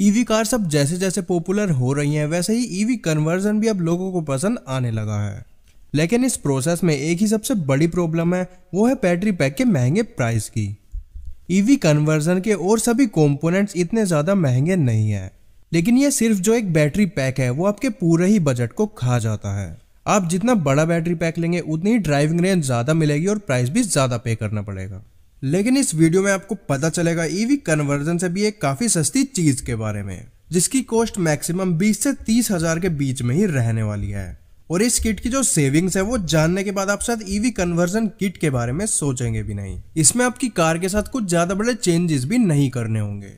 EV e cars अब जैसे जैसे पॉपुलर हो रही हैं वैसे ही ईवी e कन्वर्जन भी अब लोगों को पसंद आने लगा है लेकिन इस प्रोसेस में एक ही सबसे बड़ी प्रॉब्लम है वो है बैटरी पैक के महंगे प्राइस की ईवी e कन्वर्जन के और सभी कंपोनेंट्स इतने ज़्यादा महंगे नहीं हैं लेकिन ये सिर्फ जो एक बैटरी पैक है वो आपके पूरे ही बजट को खा जाता है आप जितना बड़ा बैटरी पैक लेंगे उतनी ही ड्राइविंग रेंज ज़्यादा मिलेगी और प्राइस भी ज़्यादा पे करना पड़ेगा लेकिन इस वीडियो में आपको पता चलेगा ईवी e कन्वर्जन से भी एक काफी सस्ती चीज के बारे में जिसकी कॉस्ट मैक्सिमम 20 से तीस हजार के बीच में ही रहने वाली है और इस किट की जो सेविंग्स है वो जानने के बाद आप शायद ईवी कन्वर्जन किट के बारे में सोचेंगे भी नहीं इसमें आपकी कार के साथ कुछ ज्यादा बड़े चेंजेस भी नहीं करने होंगे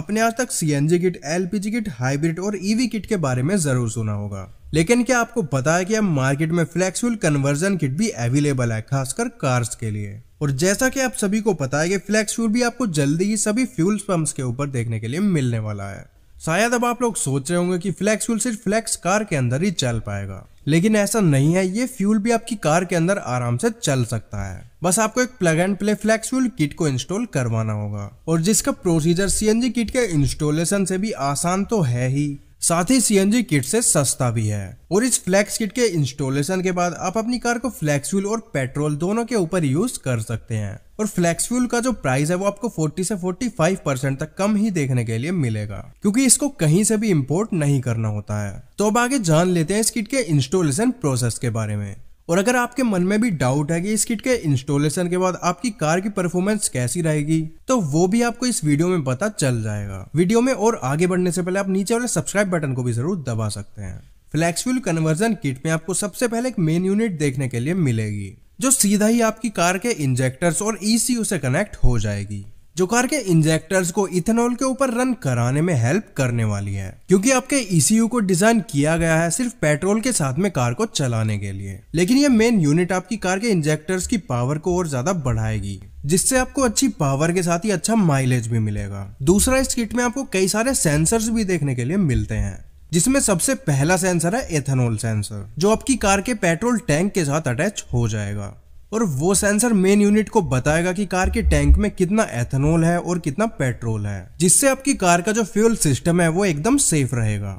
आपने आज तक C kit LPG kit hybrid और ईवी e किट के बारे में जरूर सुना होगा लेकिन क्या आपको पता है कि अब मार्केट में फ्लेक्सिबल कन्वर्जन किट भी अवेलेबल है खासकर कार्स के लिए और जैसा कि आप सभी को पता है कि फ्लैक्स फ्यूल भी आपको जल्दी ही सभी फ्यूल पंप्स के ऊपर देखने के लिए मिलने वाला है शायद अब आप लोग सोच रहे होंगे कि फ्लैक्स फ्यूल सिर्फ फ्लैक्स कार के अंदर ही चल पाएगा लेकिन ऐसा नहीं है ये फ्यूल भी आपकी कार के अंदर आराम से चल सकता है बस आपको एक plug and play flex fuel kit को इंस्टॉल करवाना होगा और जिसका प्रोसीजर सीएनजी किट के इंस्टॉलेशन से भी आसान तो है ही साथ ही सीएनजी किट से सस्ता भी है और इस फ्लैक्स किट के इंस्टॉलेशन के बाद आप अपनी कार को फ्लैक्स फ्यूल और पेट्रोल दोनों के ऊपर यूज कर सकते हैं और फ्लैक्स फ्यूल का जो प्राइस है वो आपको 40 से 45 परसेंट तक कम ही देखने के लिए मिलेगा क्योंकि इसको कहीं से भी इम्पोर्ट नहीं करना होता है तो अब आगे जान लेते हैं इस किट के इंस्टॉलेशन प्रोसेस के बारे में और अगर आपके मन में भी डाउट है कि इस किट के इंस्टॉलेशन के बाद आपकी कार की परफॉर्मेंस कैसी रहेगी तो वो भी आपको इस वीडियो में पता चल जाएगा वीडियो में और आगे बढ़ने से पहले आप नीचे वाले सब्सक्राइब बटन को भी जरूर दबा सकते हैं फ्लैक्सफ्यूल कन्वर्जन किट में आपको सबसे पहले एक मेन यूनिट देखने के लिए मिलेगी जो सीधा ही आपकी कार के इंजेक्टर्स और ईसीयू e से कनेक्ट हो जाएगी जो कार के इंजेक्टर्स को इथेनॉल के ऊपर रन कराने में हेल्प करने वाली है क्योंकि आपके ईसीयू e को डिजाइन किया गया है सिर्फ पेट्रोल के साथ में कार को चलाने के लिए लेकिन ये मेन यूनिट आपकी कार के इंजेक्टर्स की पावर को और ज्यादा बढ़ाएगी जिससे आपको अच्छी पावर के साथ ही अच्छा माइलेज भी मिलेगा दूसरा इस किट में आपको कई सारे सेंसर्स भी देखने के लिए मिलते हैं जिसमें सबसे पहला सेंसर है एथेनॉल सेंसर जो आपकी कार के पेट्रोल टैंक के साथ अटैच हो जाएगा और वो सेंसर मेन यूनिट को बताएगा कि कार के टैंक में कितना एथेनॉल है और कितना पेट्रोल है जिससे आपकी कार का जो फ्यूल सिस्टम है वो एकदम सेफ रहेगा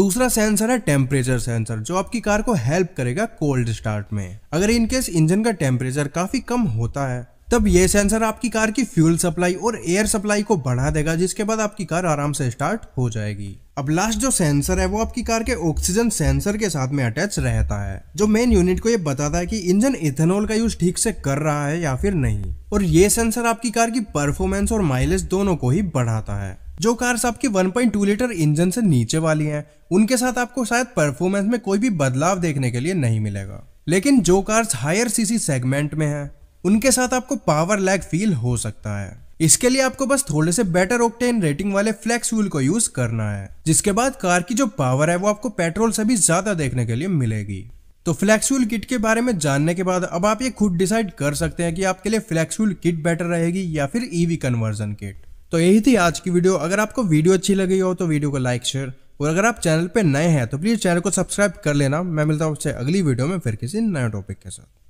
दूसरा सेंसर है टेम्परेचर सेंसर जो आपकी कार को हेल्प करेगा कोल्ड स्टार्ट में अगर इनकेस इंजन का टेम्परेचर काफी कम होता है तब ये सेंसर आपकी कार की फ्यूल सप्लाई और एयर सप्लाई को बढ़ा देगा जिसके बाद आपकी कार आराम से स्टार्ट हो जाएगी अब लास्ट जो सेंसर है वो आपकी कार के ऑक्सीजन सेंसर के साथ में अटैच रहता है जो मेन यूनिट को ये बताता है कि इंजन इथेनॉल का यूज ठीक से कर रहा है या फिर नहीं और ये सेंसर आपकी कार की परफॉर्मेंस और माइलेज दोनों को ही बढ़ाता है जो कार्स आपके 1.2 लीटर इंजन से नीचे वाली हैं उनके साथ आपको शायद परफॉर्मेंस में कोई भी बदलाव देखने के लिए नहीं मिलेगा लेकिन जो कार्स हायर सीसी सेगमेंट में हैं उनके साथ आपको पावर लैग फील हो सकता है इसके लिए आपको बस थोड़े से बेटर ऑक्टेन रेटिंग वाले फ्लेक्स फ्यूल को यूज करना है जिसके बाद कार की जो पावर है वो आपको पेट्रोल से भी ज्यादा देखने के लिए मिलेगी तो फ्लैक्सफ्यूल किट के बारे में जानने के बाद अब आप ये खुद डिसाइड कर सकते हैं कि आपके लिए फ्लैक्सफ्यूल किट बेटर रहेगी या फिर ईवी कन्वर्जन किट तो यही थी आज की वीडियो अगर आपको वीडियो अच्छी लगी हो तो वीडियो को लाइक शेयर और अगर आप चैनल पर नए हैं तो प्लीज़ चैनल को सब्सक्राइब कर लेना मैं मिलता हूँ आपसे अगली वीडियो में फिर किसी नए टॉपिक के साथ